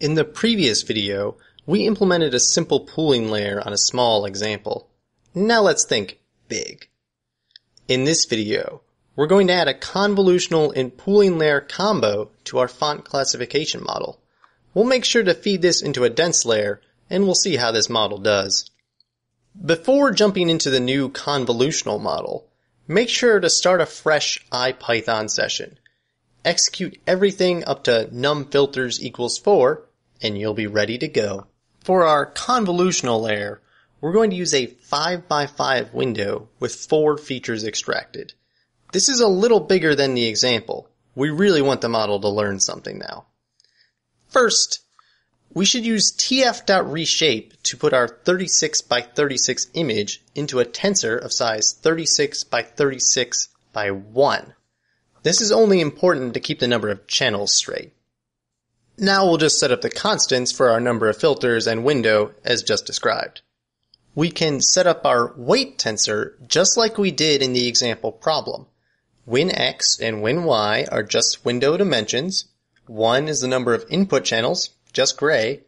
In the previous video, we implemented a simple pooling layer on a small example. Now let's think big. In this video, we're going to add a convolutional and pooling layer combo to our font classification model. We'll make sure to feed this into a dense layer, and we'll see how this model does. Before jumping into the new convolutional model, make sure to start a fresh IPython session execute everything up to numFilters equals 4, and you'll be ready to go. For our convolutional layer, we're going to use a 5x5 window with four features extracted. This is a little bigger than the example. We really want the model to learn something now. First, we should use tf.reshape to put our 36 by 36 image into a tensor of size 36 by 36 by 1. This is only important to keep the number of channels straight. Now we'll just set up the constants for our number of filters and window as just described. We can set up our weight tensor just like we did in the example problem. Win x and win y are just window dimensions. 1 is the number of input channels, just gray,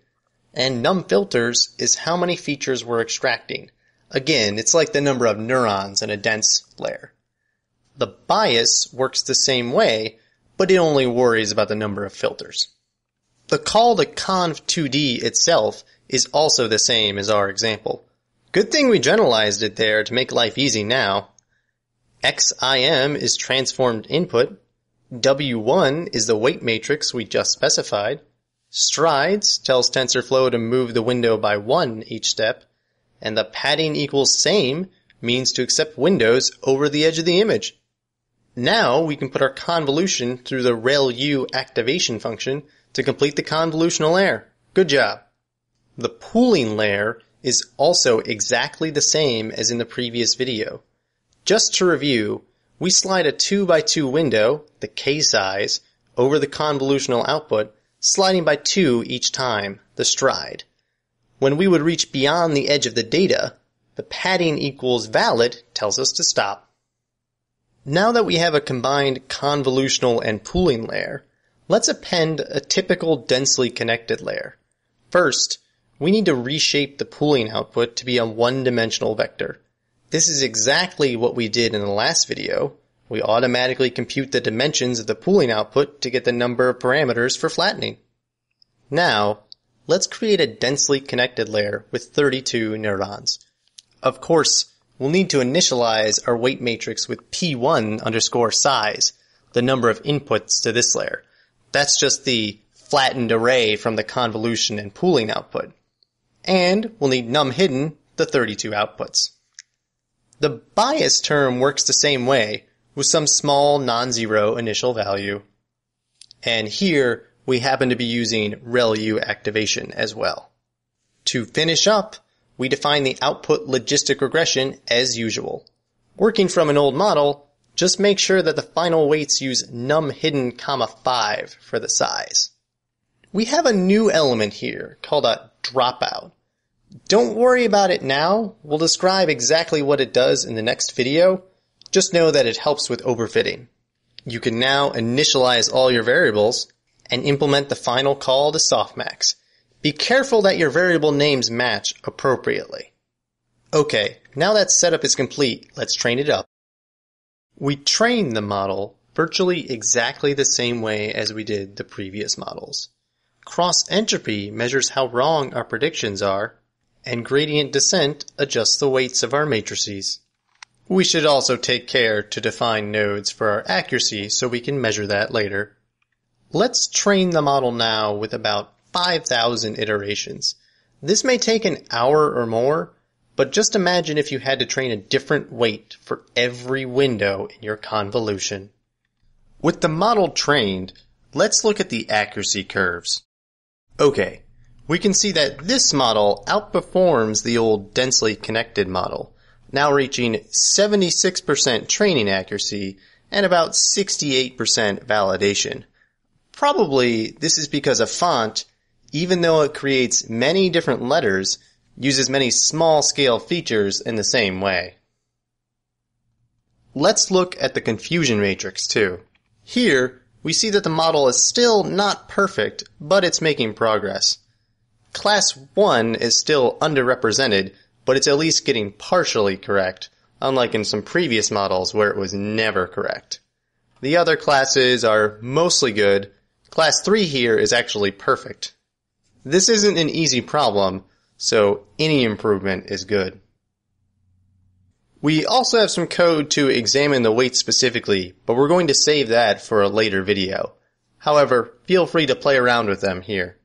and num filters is how many features we're extracting. Again, it's like the number of neurons in a dense layer. The bias works the same way, but it only worries about the number of filters. The call to conv2d itself is also the same as our example. Good thing we generalized it there to make life easy now. XIM is transformed input. W1 is the weight matrix we just specified. Strides tells TensorFlow to move the window by one each step. And the padding equals same means to accept windows over the edge of the image. Now we can put our convolution through the ReLU activation function to complete the convolutional layer. Good job! The pooling layer is also exactly the same as in the previous video. Just to review, we slide a 2 by 2 window, the K size, over the convolutional output, sliding by 2 each time, the stride. When we would reach beyond the edge of the data, the padding equals valid tells us to stop. Now that we have a combined convolutional and pooling layer, let's append a typical densely connected layer. First, we need to reshape the pooling output to be a one-dimensional vector. This is exactly what we did in the last video. We automatically compute the dimensions of the pooling output to get the number of parameters for flattening. Now, let's create a densely connected layer with 32 neurons. Of course, We'll need to initialize our weight matrix with p1 underscore size, the number of inputs to this layer. That's just the flattened array from the convolution and pooling output. And we'll need num hidden the 32 outputs. The bias term works the same way with some small non-zero initial value. And here we happen to be using ReLU activation as well. To finish up, we define the output logistic regression as usual. Working from an old model, just make sure that the final weights use num hidden comma 5 for the size. We have a new element here called a dropout. Don't worry about it now, we'll describe exactly what it does in the next video, just know that it helps with overfitting. You can now initialize all your variables and implement the final call to softmax, be careful that your variable names match appropriately. Okay, now that setup is complete, let's train it up. We train the model virtually exactly the same way as we did the previous models. Cross entropy measures how wrong our predictions are, and gradient descent adjusts the weights of our matrices. We should also take care to define nodes for our accuracy so we can measure that later. Let's train the model now with about 5,000 iterations. This may take an hour or more, but just imagine if you had to train a different weight for every window in your convolution. With the model trained, let's look at the accuracy curves. Okay, we can see that this model outperforms the old densely connected model, now reaching 76% training accuracy and about 68% validation. Probably this is because a font even though it creates many different letters, uses many small-scale features in the same way. Let's look at the confusion matrix too. Here, we see that the model is still not perfect, but it's making progress. Class 1 is still underrepresented, but it's at least getting partially correct, unlike in some previous models where it was never correct. The other classes are mostly good. Class 3 here is actually perfect. This isn't an easy problem, so any improvement is good. We also have some code to examine the weight specifically, but we're going to save that for a later video. However, feel free to play around with them here.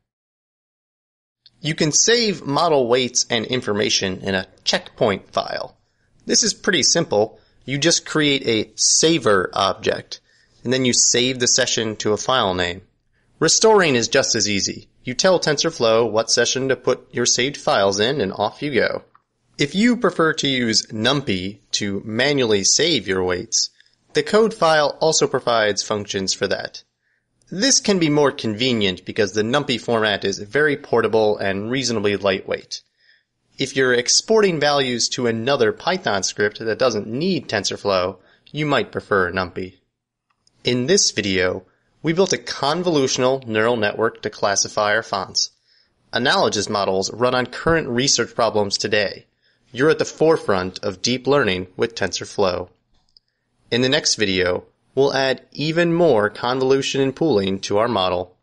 You can save model weights and information in a checkpoint file. This is pretty simple. You just create a saver object, and then you save the session to a file name. Restoring is just as easy. You tell TensorFlow what session to put your saved files in and off you go. If you prefer to use NumPy to manually save your weights, the code file also provides functions for that. This can be more convenient because the NumPy format is very portable and reasonably lightweight. If you're exporting values to another Python script that doesn't need TensorFlow, you might prefer NumPy. In this video, we built a convolutional neural network to classify our fonts. Analogous models run on current research problems today. You're at the forefront of deep learning with TensorFlow. In the next video, we'll add even more convolution and pooling to our model.